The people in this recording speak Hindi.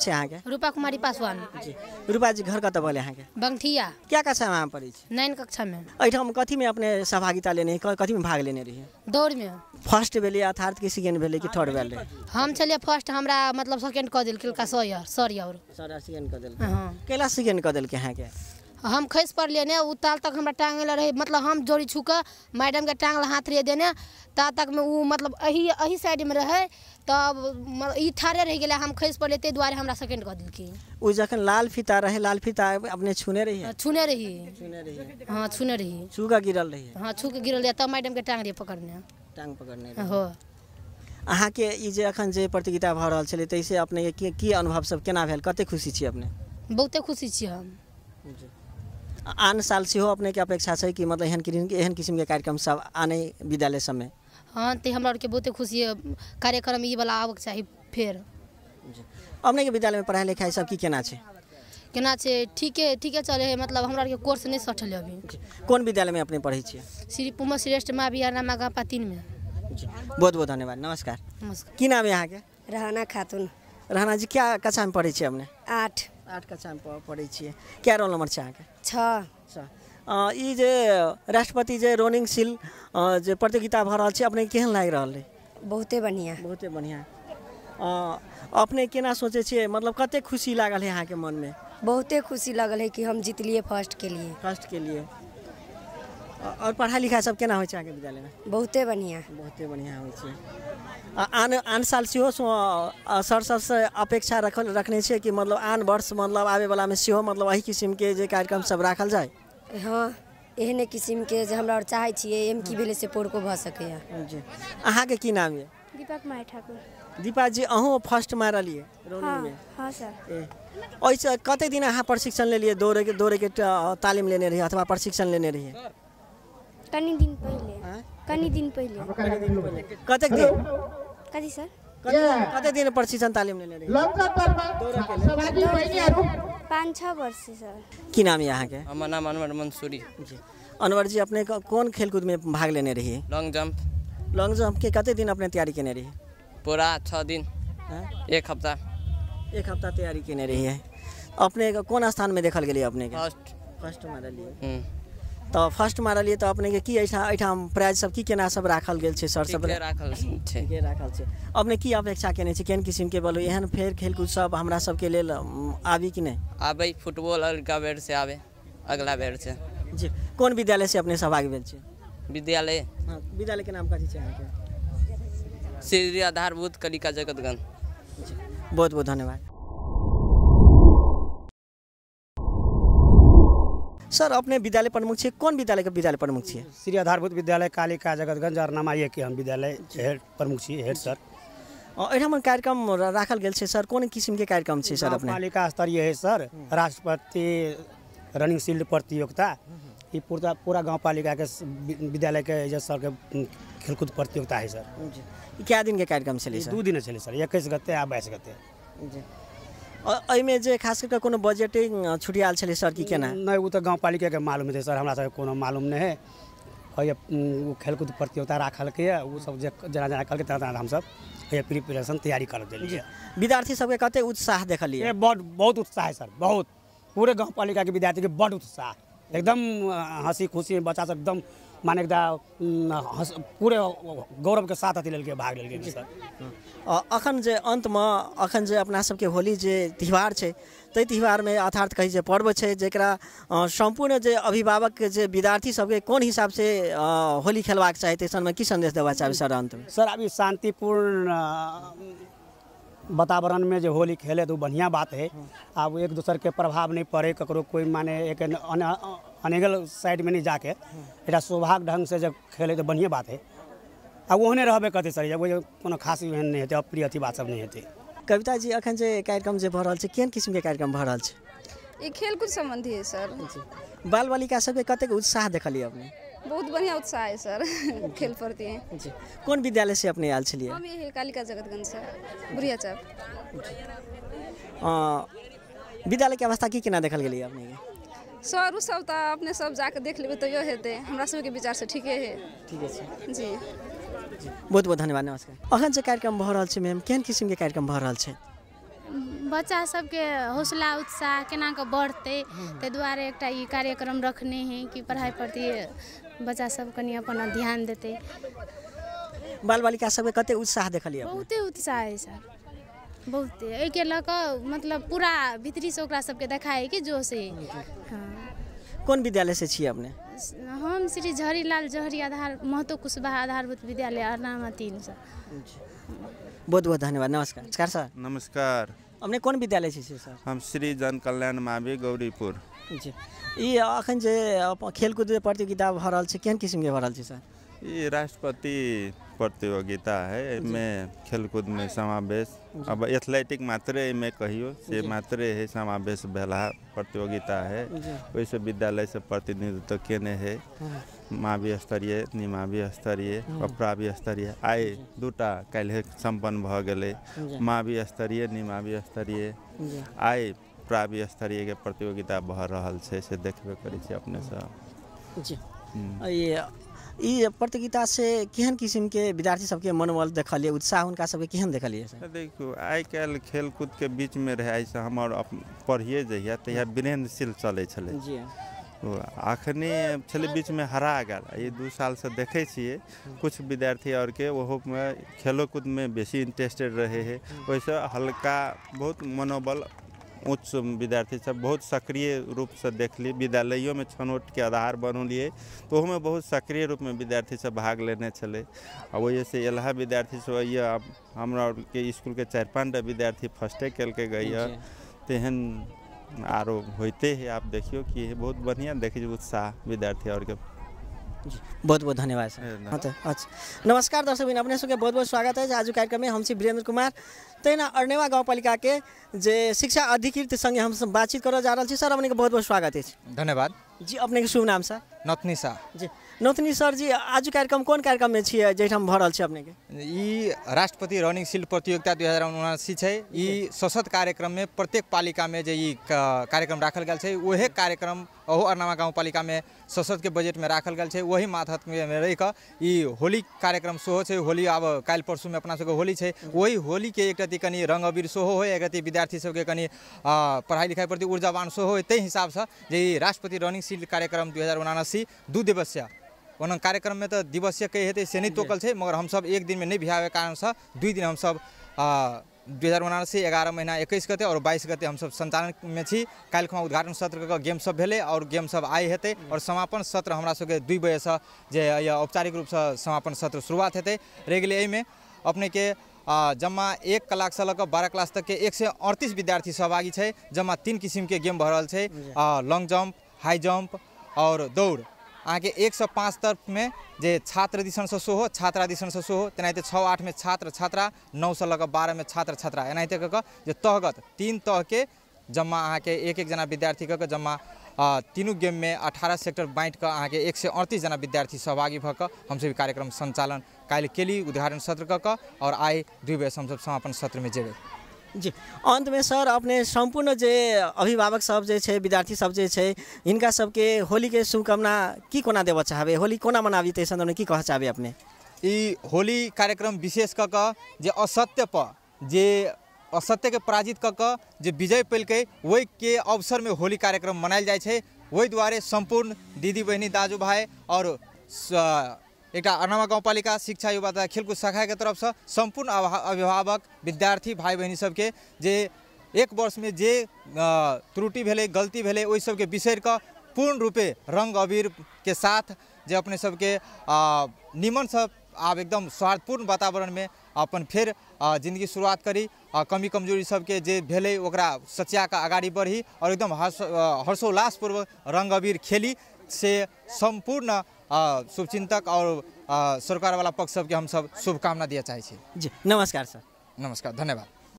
छै अहाँके रूपा कुमारी पासवान जी रूपा जी घर कतऽ भेलै अहाँके बंगठिया क्या कक्षामे अहाँ पढ़ै छी नाइन कक्षामे एहिठाम कथीमे अपने सहभागिता लेने कथीमे भाग लेने रहियै दौड़मे फर्स्ट भेलै अर्थात कि सेकेंड भेलै कि थर्ड भेलै हम छलियै फर्स्ट हमरा मतलब सेकेंड कऽ देलकै सर सर आओर सर सेकेंड कऽ देलकै कैला सेकेंड कऽ देलकै अहाँके हम खसि पड़लियै ने ओ ताल तक हमरा टांग रहै मतलब हम जोड़ी छू कर मैडम के टांग हाथ रहियै देने ता तक में ओ मतलब अही अही साइड में रहे तब ई रह रहि हम खसि पड़े ते दुआरे हमारा सेकेंड कऽ दिल्कि ओ जखन लाल फीता रहे लाल फीता अपने छूने रही छूने रही हाँ छूने रही छू का गिरल रही हाँ छू के गिरल रहियै तब मैडम के टांग रहियै पकड़ने टांग पकड़ने हो अहाँके के जे एखन जे प्रतियोगिता भऽ रहल छलै ताहिसँ अपने की अनुभव सब केना भेल कते खुशी छी अपने बहुते खुशी छी हम जी आन साल से अपने अपनेके अपेक्षा छै कि मतलब एहन एहन एहन के कार्यक्रम सब आने विद्यालय सब में हाँ तो हम के बहुत खुशी है कार्यक्रम ये वाला आवक चाहिए फिर अपने के विद्यालय में पढ़ाई लिखाई सब की केना छै केना छै ठीके ठीके चलै हइ मतलब हमरा आरके कोर्स नहीं सटल अभी कौन विद्यालय में अपने पढ़े छे श्री पुमा श्रेष्ठ माँ बिहार नामा गापा में बहुत बहुत धन्यवाद नमस्कार नमस्कार की नाम है यहाँ के रहना खातून रहना जी क्या कक्षामे पढ़ै छियै अपने आठ आठ कक्षामे पढ़ै छियै क्या रोल नंबर छै अहाँके छओ जे राष्ट्रपति जे रोनिंग सील जे प्रतियोगिता भऽ रहल छै अपने केहन लागि रहल अइ बहुते बढ़िया बहुते बढ़िया अपने केना सोचे छे मतलब कते खुशी लागल है अहाँ के मन में बहुते खुशी लागल है कि हम जीतलिए फर्स्ट के लिए फर्स्ट के लिए और पढ़ाई लिखाई सब केना होइ छै अहाँके विद्यालय में बहुते बढ़िया बहुते बढ़िया होइ छै आन आन साल सेहो सर से अपेक्षा रखल रखने छियै कि मतलब आन वर्ष मतलब आबैवलामे सेहो मतलब एहि के जे कार्यक्रम सब राखल जाए हँ एहने किसिमके जे हमरा आओर चाहै छियै एहिमे की भेलै से पोरको भऽ सकैए जी अहाँके की नाम यऽ दीपा कुमारी ठाकुर दीपा जी अहूँ फर्स्ट मारलियै रौनीमे हाँ सर ओहिसँ कतेक दिन अहाँ प्रशिक्षण लेलियै दौड़यके दौड़यके तालीम लेने रही अथवा प्रशिक्षण लेने रहियै कनी दिन पहले हाँ? कनी दिन पहले कते दिन कथी सर कते दिन प्रशिक्षण तालीम लेने रही पाँच छः वर्ष सर की नाम यहां के हमर नाम अनवर मंसूरी जी अनवर जी अपने कौन खेलकूद में भाग लेने रही लॉन्ग जंप लॉन्ग जंप के कते दिन अपने तैयारी केने रही पूरा छः दिन हाँ? एक हफ्ता एक हफ्ता तैयारी केने रही है अपने कोन स्थान में देखल गई अपने के फर्स्ट फर्स्ट मेडल हम्म तो फर्स्ट मारल तो अपने के की एठाम प्राइज सब की केना सब राखल गेल छे सर सब राखल छे के राखल छे अपने की अपेक्षा केने छे केन किसिम के बोलो एहन फेर खेलकूद सब हमरा सब के लेल आबी कि नै आबे फुटबॉल अलका गबेर से आबे अगला बेर से जी कोन विद्यालय से अपने सब आगे भेल छे विद्यालय हां विद्यालय के नाम का छे अहाँ के श्री आधारभूत कलिका जगतगंज बहुत बहुत धन्यवाद सर अपने विद्यालय प्रमुख छे कौन विद्यालय के विद्यालय प्रमुख छे श्री आधारभूत विद्यालय कालिका जगतगंज अरनामा यएके हम विद्यालय हेड प्रमुख छी हेड सर एठाम कार्यक्रम राखल गेल सर सर कोन के कार्यक्रम छे सर अपने पालिका स्तरीय है सर हम्म। राष्ट्रपति रनिंग शील्ड प्रतियोगिता हम्म। पूरा पूरा गाँव पालिका के विद्यालय के सर के खेलकूद प्रतियोगिता है सर क्या दिन के कार्यक्रम चले दू दिन सर इक्कीस गते आ बाईस गते एहिमे जे खास करिके कोनो बजटे छुटियाल छलै सर कि केना तो गाँव तऽ के मालूम हेतै सर हमारा सबके मालूम नहीं है हइए खेलकूद प्रतियोगिता राखलकै यऽ सब जे जेना जेना तेना तेना हमसभ प्रिपरेशन तैयारी कर देलियै विद्यार्थी सभके कतेक उत्साह देखलियै बड बहुत उत्साह है सर बहुत पूरे गाँव पालिका के विद्यार्थी के बड उत्साह एकदम हँसी खुशी में बच्चा सब एकदम माने एकदम पूरे गौरव के साथ अथी लेलकै भाग लगे सर अखन जे अन्तमे अखन जे अपना सबके होली जे तिहार ते ताहि में अर्थार्थ कही जे पर्व छै जकरा सम्पूर्ण जे अभिभावक जे विद्यार्थी सबके हिसाब से होली खेलबाक चाही ताहि में की संदेश देवा चाहबै सर अंत में सर अभी शांतिपूर्ण वातावरण में जो होली खेले तो बढ़िया बात है अब हम्म। एक दूसर के प्रभाव नहीं पड़े ककरो कोई माने एक अनेगल साइड में नहीं जाके एक सौभाग्य ढंग से जब खेले तो बढ़िया बात है आ ओहने रहे करते सर जब को खास एहन नहीं हेतु अप्रिय अथी बात सब नहीं हेतु कविता जी अखन जो कार्यक्रम जे भऽ रहल केहन किस्म के कार्यक्रम भऽ है ये खेलकूद संबंधी है सर बाल बालिका सबके कत उत्साह देखलिए अपने बहुत बढ़िया उत्साह है सर खेल प्रति जी कौन विद्यालय से अपने आयल छे कालिका जगतगंज से बुढ़िया चौक विद्यालय के अवस्था की केना देखल गेलिए अपने सर सब तऽ अपने सब जाके देख लेबै तैयो हेतै हमरा सबके से ठीके है ठीके छै जी बहुत बहुत धन्यवाद नमस्कार अखन जे कार्यक्रम भऽ रहल छै मैम केहन किसिमके कार्यक्रम भऽ रहल छै बच्चा सबके हौसला उत्साह केना कऽ बढ़तै ताहि दुआरे एकटा ई कार्यक्रम रखने है कि पढ़ाइ प्रति बच्चा सब कनि अपन ध्यान देतै बाल बालिका सबके कते उत्साह देखलियै बहुते उत्साह है सर बहुते एहिके लऽ कऽ मतलब पूरा भित्री से ओकरा सबके देखाइ कि जोशे हँ कोन विद्यालय से छी अपने हम श्री झरीलाल जहरी आधार महतो कुशवाहा आधारभूत विद्यालय अरनामा सर बहुत बहुत धन्यवाद नमस्कार नमस्कार सर नमस्कार अपने कोन विद्यालय छी सर हम श्री जन कल्याण मावी गौरीपुर जी ई अखन जे खेलकुद प्रतियोगिता भऽ रहल छै केहन किसिमके भऽ रहल छै सर ये राष्ट्रपति प्रतियोगिता है में खेलकूद में समावेश अब एथलेटिक मात्रे में कहियो से मात्रे है समावेश भेला प्रतियोगिता है वैसे विद्यालय से प्रतिनिधित्व केने है हाँ। मावी स्तरीय निमावी स्तरीय हाँ। और प्रावी स्तरीय आए दूटा कल सम्पन्न भ गए मावी स्तरीय निमावी स्तरीय आए प्रावी स्तरीय के प्रतियोगिता भ रहा है से देखे करे अपने से जी हम्म। ये प्रतियोगिता से केहन किस्म के विद्यार्थी सबके मनोबल देखलिए उत्साह हुनका सबके केहन देखलिए देखो आइ काल्हि में बीचमे रहै से हमर पढ़िए जहिया तहिया छले जी छलै अखने बीच में हरा गेल ये दू से देखे छे कुछ विद्यार्थी खेलो कूद में बेसी इंटरेस्टेड रहे है वैसे हल्का बहुत मनोबल उच्च विद्यार्थी सब बहुत सक्रिय रूप से विद्यालयों में छनोट के आधार बनौलिए तो में बहुत सक्रिय रूप में विद्यार्थी सब भाग लेने वही से ओहिसँ विद्यार्थी सब अब हमारे स्कूल के चार पाँच विद्यार्थी फर्स्टे के गई तेहन आरो होते है आप देखियो कि बहुत बढ़िया देखिए उत्साह विद्यार्थी के बहुत बहुत धन्यवाद सर नमस्कार दर्शक बिन अपने बहुत बहुत स्वागत है आज कार्यक्रम में हमसे वीरेन्द्र कुमार तेना अरनेवा गाँवपालिका के जे शिक्षा अधिकृत संगे हम बातचीत करल जा रहा सर अपने बहुत बहुत स्वागत है धन्यवाद जी अपने के शुभ नाम सर नथनी शाह जी नथनी सर जी आज कार्यक्रम कोन कार्यक्रम में छिए जैठाम भ रहल छै अपने के ई राष्ट्रपति रनिंग शील्ड प्रतियोगिता 2079 छै ई सशत कार्यक्रम में प्रत्येक पालिका में जे ई कार्यक्रम राखल गेल छै ओहे कार्यक्रम अहो अरनामा गाँव पालिका में सशत के बजट में राखल गेल छै वही माथत में रह क ई होली कार्यक्रम सेहो छै होली आब काल परसों में अपना सबके होली छै वही होली के एक रत्ती कनि रंग अबीर सेहो होइ एक रत्ती विद्यार्थी सबके कनि पढ़ाई लिखाई प्रति ऊर्जावान सेहो ते हिसाब से जे राष्ट्रपति रनिंग शील कार्यक्रम दू हजार उनासी दू दिवसीय ओना कार्यक्रम में तो दिवसीय कई हेतु से नहीं तोकल है मगर हम सब एक दिन में नहीं भिया कारण से दुई दिन हम सब दू हजार उनासी एगारह महीना इक्कीस गते और बाईस गते हम सब संचालन में छी काल्हि खुमा उद्घाटन सत्र के गेम सब भेले और गेम सब आइ हेतै और समापन सत्र हमरा सबके दुई बजे से जे औपचारिक रूप से समापन सत्र शुरुआत हेतै रहि गेलै एहिमे अपने के जम्मा एक क्लास से लकर बारह क्लास तक के एक सौ अड़तीस विद्यार्थी सहभागी है जम्मा तीन किस्म के गेम भरल है लॉन्ग जम्प हाई जम्प और दौड़ के एक सौ पाँच में जे छात्र से सेहो छात्रा दिसनसँ सेहो छः आठ में छात्र छात्रा नओसँ लऽ बारह में छात्र छात्रा एनाहिते कहगत तीन तह तहगत तीन तहके जम्मा एक एक जना विद्यार्थी कऽ कऽ जम्मा गेम में अठारह सेक्टर के अहाँ के एक सौ अड़तीस जना विद्यार्थी सहभागी भऽ कार्यक्रम संचालन कल केली उद्घाटन सत्र कऽ कऽ आओर आइ दुइ हम सब समापन में जेबै जी अंत में सर अपने सम्पूर्ण जे अभिभावक सब जे छै विद्यार्थी सब जे छै हिनका सबके होली के शुभकामना की कोना देव चाहबै होली कोना मनाबी ताहि सन्दर्भमे की कहऽ चाहबै अपने ई होली कार्यक्रम विशेष कऽ कऽ असत्य असत्यपर जे असत्यके पराजित कऽ कऽ जे विजय पेलकै ओहिके अवसरमे होली कार्यक्रम मनायल जाइ छै ओहि दुआरे सम्पूर्ण दीदी बहनी दाजू भाई और एक अनामा पालिक शिक्षा युवा तथा के तरफ से संपूर्ण अभिभावक विद्यार्थी भाई बहिनी के जे एक में जे त्रुटि भले गलती भले वही सबके बिसर कऽ पूर्ण रूपे रंग अबीर के साथ जे अपने सबके निमन से आब एकदम सौहार्दपूर्ण में अपन फिर जिंदगी शुरुआत करी आ कमी कमजोरी सबके जे भेलै ओकरा सच्या का आगाड़ी बढ़ी और एकदम हर्ष हर्षोल्लासपूर्वक रंग अबीर खेली से संपूर्ण शुभचिंतक और सरकार वाला पक्ष सबके हम सब शुभकामना दिअ चाहे जी नमस्कार सर नमस्कार धन्यवाद